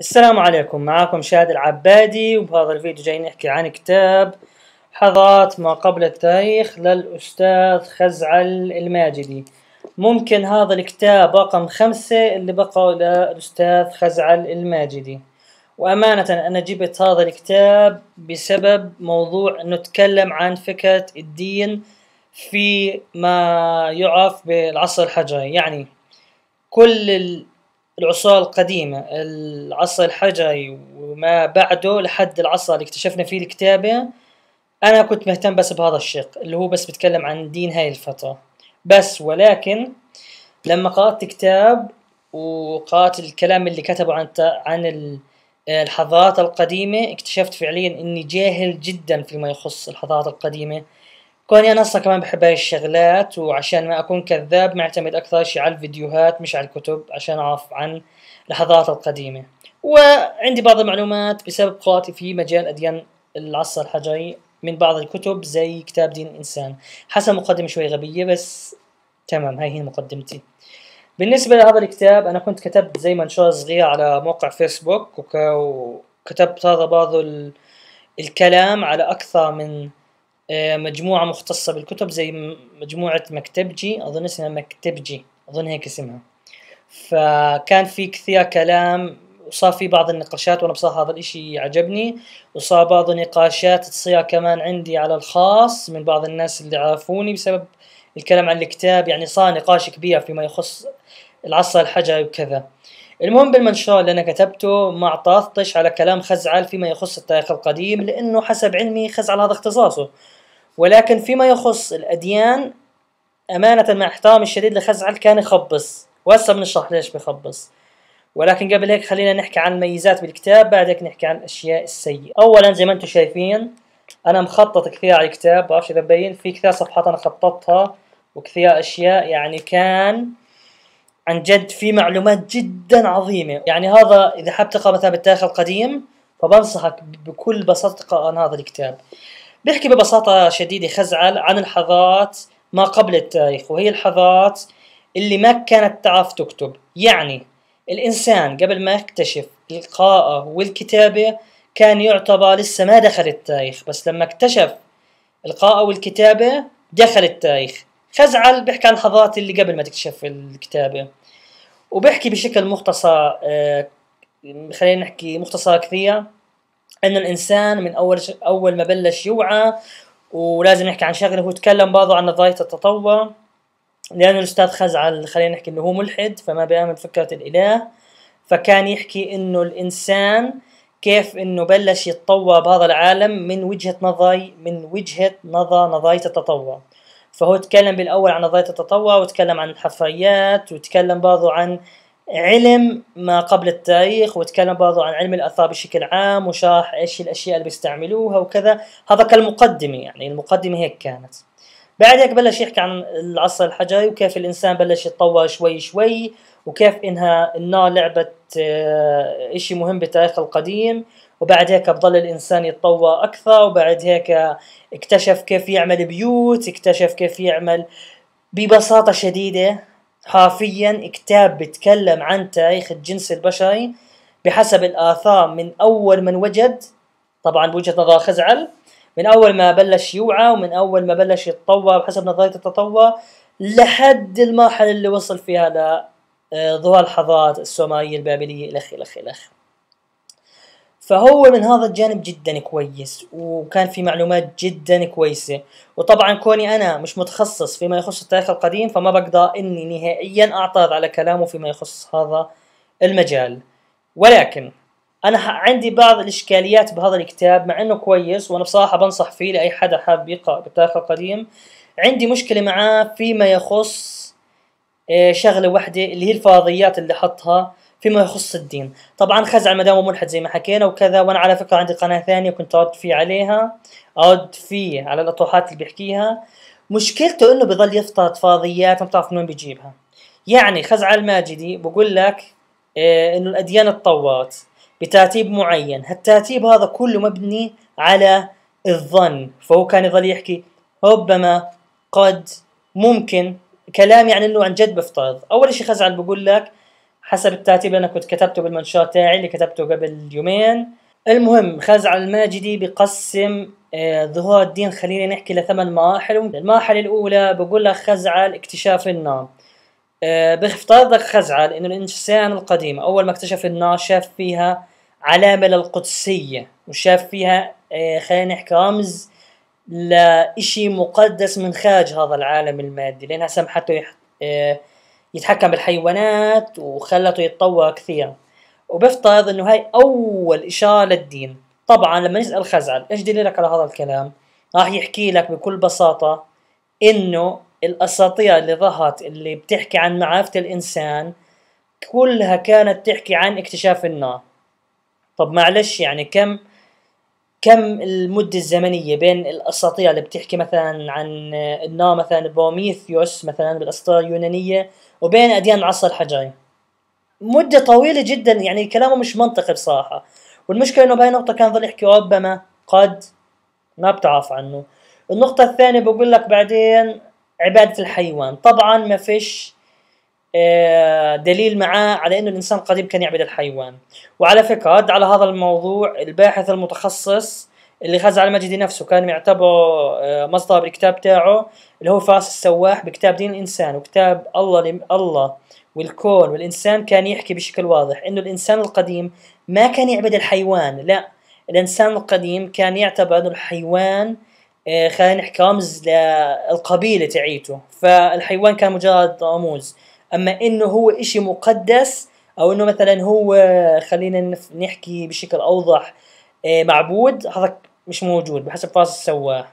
السلام عليكم معاكم شاد العبادي وبهذا الفيديو جاي نحكي عن كتاب حضارات ما قبل التاريخ للأستاذ خزعل الماجدي ممكن هذا الكتاب رقم خمسة اللي بقى للأستاذ خزعل الماجدي وأمانة أنا جبت هذا الكتاب بسبب موضوع أنه تكلم عن فكرة الدين في ما يعرف بالعصر الحجري يعني كل العصور القديمة العصر الحجري وما بعده لحد العصر اللي اكتشفنا فيه الكتابة أنا كنت مهتم بس بهذا الشق اللي هو بس بتكلم عن دين هاي الفترة بس ولكن لما قرأت كتاب وقرأت الكلام اللي كتبه عن عن الحضارات القديمة اكتشفت فعليا إني جاهل جدا فيما يخص الحضارات القديمة كوني انا اصلا كمان بحب هاي الشغلات وعشان ما اكون كذاب معتمد اكثر شيء على الفيديوهات مش على الكتب عشان اعرف عن الحضارات القديمة وعندي بعض المعلومات بسبب قراءتي في مجال أديان العصر الحجري من بعض الكتب زي كتاب دين الإنسان حسب مقدمة شوي غبية بس تمام هاي هي مقدمتي بالنسبة لهذا الكتاب أنا كنت كتبت زي منشور صغير على موقع فيسبوك وكتبت هذا بعض الكلام على أكثر من آه، مجموعة مختصة بالكتب زي مجموعة مكتبجي أظن اسمها مكتبجي أظن هيك اسمها فكان في كثير كلام وصار في بعض النقاشات وانا بصراحه هذا الاشي عجبني وصار بعض النقاشات تصير كمان عندي على الخاص من بعض الناس اللي عرفوني بسبب الكلام عن الكتاب يعني صار نقاش كبير فيما يخص العصر الحجري وكذا المهم بالمنشور اللي انا كتبته ما اعترضتش على كلام خزعل فيما يخص التاريخ القديم لانه حسب علمي خزعل هذا اختصاصه ولكن فيما يخص الاديان امانه مع احترامي الشديد لخزعل كان يخبص وهسه بنشرح ليش بخبص ولكن قبل هيك خلينا نحكي عن الميزات بالكتاب بعد هيك نحكي عن الاشياء السيئه اولا زي ما انتم شايفين انا مخطط كثير على الكتاب بعرفش اذا مبين في كثير صفحات انا خططتها وكثير اشياء يعني كان عن جد في معلومات جدا عظيمه يعني هذا اذا حاب تقرا مثلا بالتاريخ القديم فبنصحك بكل بساطه تقرا عن هذا الكتاب بيحكي ببساطه شديده خزعل عن الحضارات ما قبل التاريخ وهي الحضارات اللي ما كانت تعرف تكتب يعني الإنسان قبل ما يكتشف القراءة والكتابة كان يعتبر لسه ما دخل التاريخ بس لما اكتشف القراءة والكتابة دخل التاريخ فازعل بيحكي عن حضارتي اللي قبل ما تكتشف الكتابه وبيحكي بشكل مختصر آه، خلينا نحكي مختصر كثير ان الانسان من اول اول ما بلش يوعى ولازم نحكي عن شغله هو تكلم برضه عن نظريه التطور لانه الأستاذ خزعل خلينا نحكي إنه هو ملحد فما بيعمل فكرة الإله فكان يحكي إنه الإنسان كيف إنه بلش يتطور بهذا العالم من وجهة نظري من وجهة نظر نظرية التطور فهو تكلم بالاول عن نظريه التطوع وتكلم عن الحفريات وتكلم برضو عن علم ما قبل التاريخ وتكلم برضو عن علم الاثار بشكل عام وشرح ايش الاشياء اللي بيستعملوها وكذا هذا كالمقدمه يعني المقدمه هيك كانت بعد هيك بلش يحكي عن العصر الحجري وكيف الانسان بلش يتطور شوي شوي وكيف انها النار لعبت آه، اشي مهم بالتاريخ القديم وبعد هيك بضل الانسان يتطوى اكثر وبعد هيك اكتشف كيف يعمل بيوت اكتشف كيف يعمل ببساطه شديده حرفيا كتاب بتكلم عن تاريخ الجنس البشري بحسب الاثار من اول من وجد طبعا بوجهه نظر خزعل من اول ما بلش يوعى ومن اول ما بلش يتطور بحسب نظريه التطور لحد المرحله اللي وصل فيها لظهور آه، الحضارات السومريه البابليه الخ الخ الخ فهو من هذا الجانب جدا كويس وكان في معلومات جدا كويسة وطبعا كوني أنا مش متخصص فيما يخص التاريخ القديم فما بقدر إني نهائيا أعترض على كلامه فيما يخص هذا المجال ولكن أنا عندي بعض الإشكاليات بهذا الكتاب مع إنه كويس وأنا بصراحة بنصح فيه لأي حدا حاب يقرأ بالتاريخ القديم عندي مشكلة معاه فيما يخص آه، شغلة واحدة اللي هي الفرضيات اللي حطها فيما يخص الدين طبعا خزعل ما دام ملحد زي ما حكينا وكذا وانا على فكره عندي قناه ثانيه كنت ارد فيه عليها ارد فيه على الاطروحات اللي بيحكيها مشكلته انه بضل يفترض فرضيات ما بتعرف من وين بيجيبها يعني خزعل الماجدي بقول لك إيه انه الاديان اتطورت بترتيب معين هالترتيب هذا كله مبني على الظن فهو كان يظل يحكي ربما قد ممكن كلام يعني انه عن جد بفترض اول شيء خزعل بقول لك حسب الترتيب انا كنت كتبته بالمنشور تاعي اللي كتبته قبل يومين المهم خزعل الماجدي بقسم آه ظهور الدين خلينا نحكي لثمان مراحل المرحلة الأولى بقول لك خزعل اكتشاف النار آه لك خزعل إنه الإنسان القديم أول ما اكتشف النار شاف فيها علامة للقدسية وشاف فيها آه خلينا نحكي رمز لإشي مقدس من خارج هذا العالم المادي لأنها سمحته يح... آه، يتحكم بالحيوانات وخلته يتطور كثير وبفترض انه هاي اول اشاره للدين طبعا لما نسال خزعل ايش دليلك على هذا الكلام راح يحكي لك بكل بساطه انه الاساطير اللي ظهرت اللي بتحكي عن معرفه الانسان كلها كانت تحكي عن اكتشاف النار طب معلش يعني كم كم المدة الزمنية بين الأساطير اللي بتحكي مثلا عن النار مثلا بروميثيوس مثلا بالأساطير اليونانية وبين أديان العصر الحجري مدة طويلة جدا يعني كلامه مش منطقي بصراحة والمشكلة إنه بهاي النقطة كان ظل يحكي ربما قد ما بتعرف عنه النقطة الثانية بقول لك بعدين عبادة الحيوان طبعا ما فيش آه، دليل معاه على انه الانسان القديم كان يعبد الحيوان وعلى فكره رد على هذا الموضوع الباحث المتخصص اللي غزا على المجدي نفسه كان يعتبره آه، مصدر بالكتاب تاعه اللي هو فاس السواح بكتاب دين الإنسان وكتاب الله لم الله والكون والإنسان كان يحكي بشكل واضح إنه الإنسان القديم ما كان يعبد الحيوان لا الإنسان القديم كان يعتبر إنه الحيوان آه، خلينا نحكي رمز للقبيلة تعيته فالحيوان كان مجرد رموز أما إنه هو إشي مقدس أو إنه مثلا هو خلينا نحكي بشكل أوضح إيه، معبود هذاك مش موجود بحسب فاصل سواه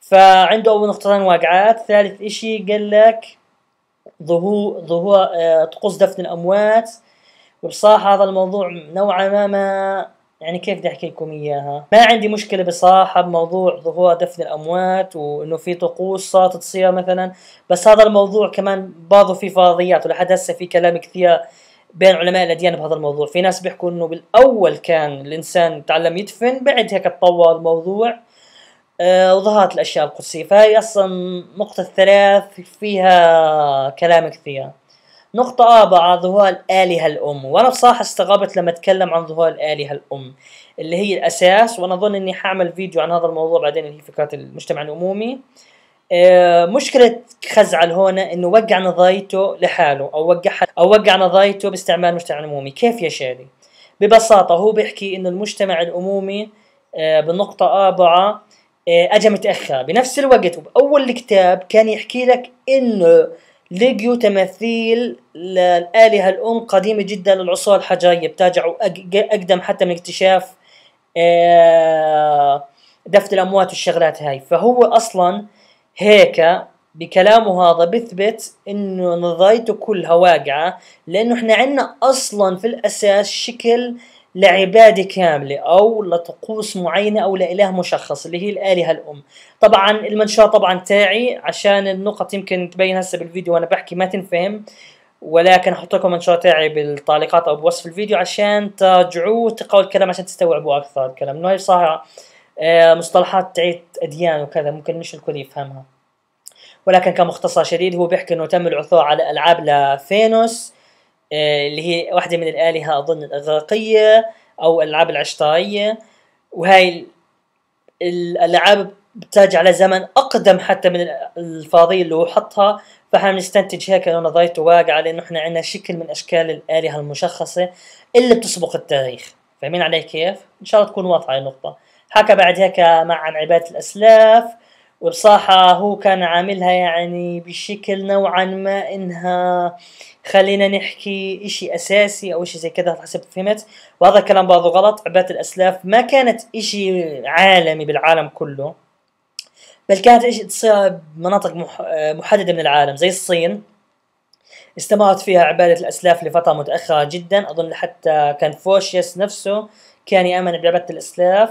فعنده اول نقطتين واقعات ثالث اشي قال لك ظهور ظهور آه، طقوس دفن الاموات وبصراحة هذا الموضوع نوعا ما ما يعني كيف بدي احكي لكم اياها ما عندي مشكلة بصراحة بموضوع ظهور دفن الاموات وانه في طقوس صارت تصير مثلا بس هذا الموضوع كمان برضه في فرضيات ولحد هسه في كلام كثير بين علماء الاديان بهذا الموضوع في ناس بيحكوا انه بالاول كان الانسان تعلم يدفن بعد هيك تطور الموضوع آه وظهرت الاشياء القدسيه فهي اصلا نقطه ثلاث فيها كلام كثير نقطة أربعة ظهور الآلهة الأم وأنا بصراحة استغربت لما أتكلم عن ظهور الآلهة الأم اللي هي الأساس وأنا أظن إني حعمل فيديو عن هذا الموضوع بعدين اللي هي فكرة المجتمع الأمومي آه آه، مشكلة خزعل هون انه وقع نظايته لحاله او وقع او وقع نظايته باستعمال المجتمع العمومي، كيف يا شادي؟ ببساطة هو بيحكي انه المجتمع العمومي آه، بنقطة أربعة آه، اجى متاخر بنفس الوقت وباول الكتاب كان يحكي لك انه لقيوا تماثيل للآلهة الأم قديمة جدا للعصور الحجرية بتاجعوا أقدم حتى من اكتشاف دفتر الأموات والشغلات هاي فهو أصلا هيك بكلامه هذا بثبت انه نظريته كلها واقعه لانه احنا عندنا اصلا في الاساس شكل لعبادة كاملة أو لطقوس معينة أو لإله مشخص اللي هي الآلهة الأم طبعا المنشاه طبعا تاعي عشان النقط يمكن تبين هسه بالفيديو وأنا بحكي ما تنفهم ولكن احط لكم منشاه تاعي بالتعليقات او بوصف الفيديو عشان ترجعوا وتقروا الكلام عشان تستوعبوا اكثر الكلام انه هي آه، مصطلحات تعيد اديان وكذا ممكن مش الكل يفهمها ولكن كمختصر شديد هو بيحكي انه تم العثور على العاب لفينوس آه، اللي هي واحدة من الآلهة أظن الإغريقية أو الألعاب العشطائية وهاي الألعاب بترجع لزمن أقدم حتى من الفاضية اللي هو حطها فاحنا بنستنتج هيك انه نظريته واقعة لأنه احنا عندنا شكل من أشكال الآلهة المشخصة اللي بتسبق التاريخ فاهمين علي كيف؟ إن شاء الله تكون واضحة النقطة حكى بعد هيك مع عن عبادة الأسلاف وبصراحة هو كان عاملها يعني بشكل نوعا ما إنها خلينا نحكي إشي أساسي أو إشي زي كذا حسب فهمت وهذا الكلام برضه غلط عبادة الأسلاف ما كانت إشي عالمي بالعالم كله بل كانت إشي تصير بمناطق محددة من العالم زي الصين استمرت فيها عبادة الأسلاف لفترة متأخرة جدا أظن حتى كان فوشيس نفسه كان يأمن بعبادة الأسلاف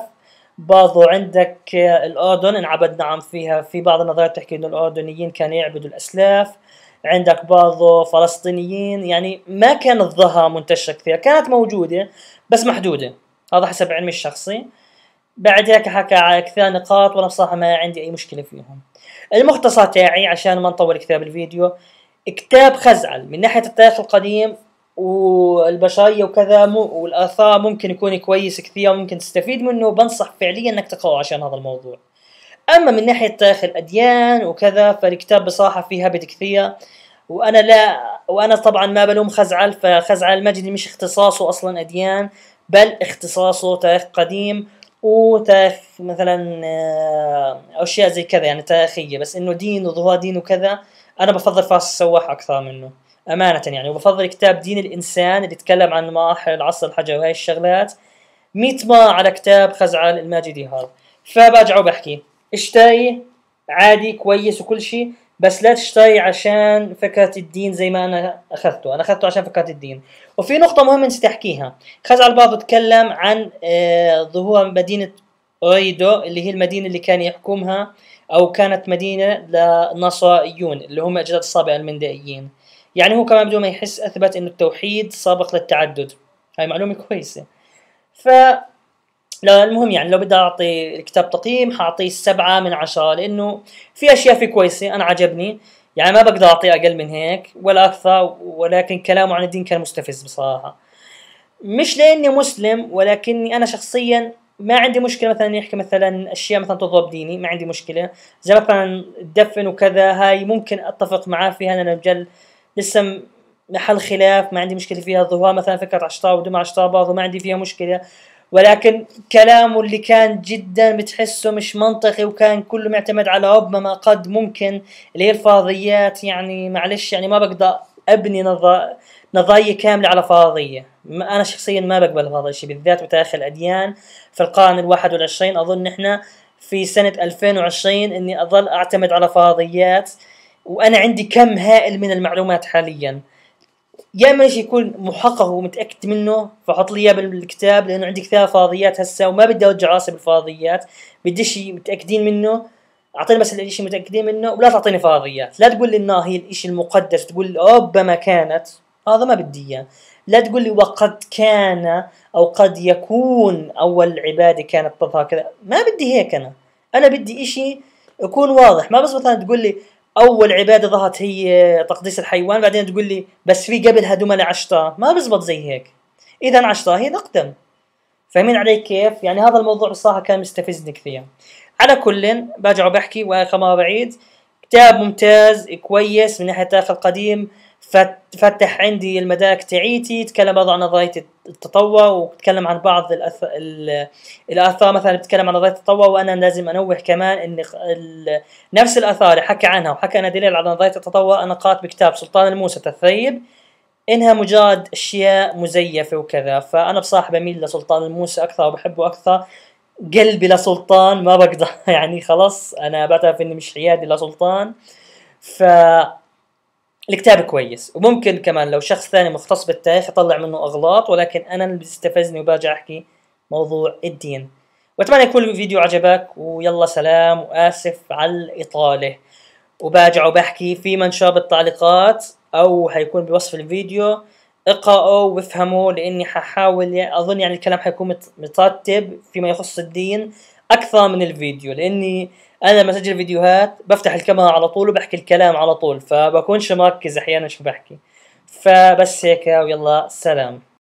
برضو عندك آه، الأردن انعبد نعم فيها في بعض النظريات تحكي إنه الأردنيين كانوا يعبدوا الأسلاف عندك برضو فلسطينيين يعني ما كان الظهر منتشر كثير كانت موجودة بس محدودة هذا حسب علمي الشخصي بعد هيك حكى على كثير نقاط وانا بصراحة ما عندي اي مشكلة فيهم المختصر تاعي عشان ما نطول كتاب الفيديو كتاب خزعل من ناحية التاريخ القديم والبشريه وكذا والاثار ممكن يكون كويس كثير ممكن تستفيد منه بنصح فعليا انك تقراه عشان هذا الموضوع اما من ناحيه تاريخ الاديان وكذا فالكتاب بصراحه فيه هبد كثير وانا لا وانا طبعا ما بلوم خزعل فخزعل المجدي مش اختصاصه اصلا اديان بل اختصاصه تاريخ قديم وتاريخ مثلا آه، اشياء زي كذا يعني تاريخيه بس انه دين وظهور دين وكذا انا بفضل فاس السواح اكثر منه امانه يعني وبفضل كتاب دين الانسان اللي يتكلم عن مراحل العصر الحجري وهي الشغلات 100 مره على كتاب خزعل الماجدي هذا فبرجع وبحكي اشتري عادي كويس وكل شيء بس لا تشتري عشان فكرة الدين زي ما أنا أخذته أنا أخذته عشان فكرة الدين وفي نقطة مهمة أنت أحكيها خزعل برضه تكلم عن آه، ظهور مدينة أوريدو اللي هي المدينة اللي كان يحكمها أو كانت مدينة للنصرائيون اللي هم أجداد الصابئة المندائيين يعني هو كمان بدون ما يحس اثبت انه التوحيد سابق للتعدد هاي معلومه كويسه ف لا المهم يعني لو بدي اعطي الكتاب تقييم حاعطيه سبعة من عشرة لانه في اشياء فيه كويسة انا عجبني يعني ما بقدر اعطيه اقل من هيك ولا اكثر ولكن كلامه عن الدين كان مستفز بصراحة مش لاني مسلم ولكني انا شخصيا ما عندي مشكلة مثلا يحكي مثلا اشياء مثلا تضرب ديني ما عندي مشكلة زي مثلا الدفن وكذا هاي ممكن اتفق معاه فيها انا بجل لسه محل خلاف ما عندي مشكله فيها الظهور مثلا فكره عشطاب ودمى عشطاب ما عندي فيها مشكله ولكن كلامه اللي كان جدا بتحسه مش منطقي وكان كله معتمد على ربما ما قد ممكن اللي هي الفرضيات يعني معلش يعني ما بقدر ابني نظريه كامله على فرضيه انا شخصيا ما بقبل هذا الشيء بالذات بتاريخ الاديان في القرن الواحد والعشرين اظن احنا في سنه 2020 اني اظل اعتمد على فرضيات وانا عندي كم هائل من المعلومات حاليا يا اما شيء يكون محقق ومتاكد منه فحط لي اياه بالكتاب لانه عندي كثير فاضيات هسه وما بدي اوجع راسي بالفاضيات بدي شيء متاكدين منه اعطيني بس الشيء متاكدين منه ولا تعطيني فاضيات لا تقول لي انه هي الشيء المقدس تقول لي ربما كانت هذا ما بدي اياه لا تقول لي وقد كان او قد يكون اول عباده كانت تظهر كذا ما بدي هيك انا انا بدي شيء يكون واضح ما بس مثلا تقول لي اول عباده ظهرت هي تقديس الحيوان بعدين تقول لي بس في قبلها دمل عشتار ما بزبط زي هيك اذا عشتا هي نقدم فاهمين علي كيف يعني هذا الموضوع صراحه كان مستفزني كثير على كل برجع وبحكي واخر مره بعيد كتاب ممتاز كويس من ناحيه التاريخ القديم فتح عندي المدارك تعيتي تكلم برضه عن نظريه التطوع وبتكلم عن بعض الأث... الاثار مثلا بتكلم عن نظريه التطوع وانا لازم انوه كمان ان ال... نفس الاثار اللي حكى عنها وحكى انا دليل على نظريه التطوع انا قرات بكتاب سلطان الموسى تثريب انها مجرد اشياء مزيفه وكذا فانا بصراحه بميل لسلطان الموسى اكثر وبحبه اكثر قلبي لسلطان ما بقدر يعني خلاص انا بعترف اني مش حيادي لسلطان ف الكتاب كويس وممكن كمان لو شخص ثاني مختص بالتاريخ يطلع منه اغلاط ولكن انا اللي بيستفزني وبرجع احكي موضوع الدين واتمنى يكون الفيديو عجبك ويلا سلام واسف على الاطاله وبرجع وبحكي في منشور بالتعليقات او حيكون بوصف الفيديو اقرأوا وافهموا لاني ححاول يعني، اظن يعني الكلام حيكون مترتب فيما يخص الدين اكثر من الفيديو لاني انا لما اسجل فيديوهات بفتح الكاميرا على طول وبحكي الكلام على طول فبكونش مركز احيانا شو بحكي فبس هيك ويلا سلام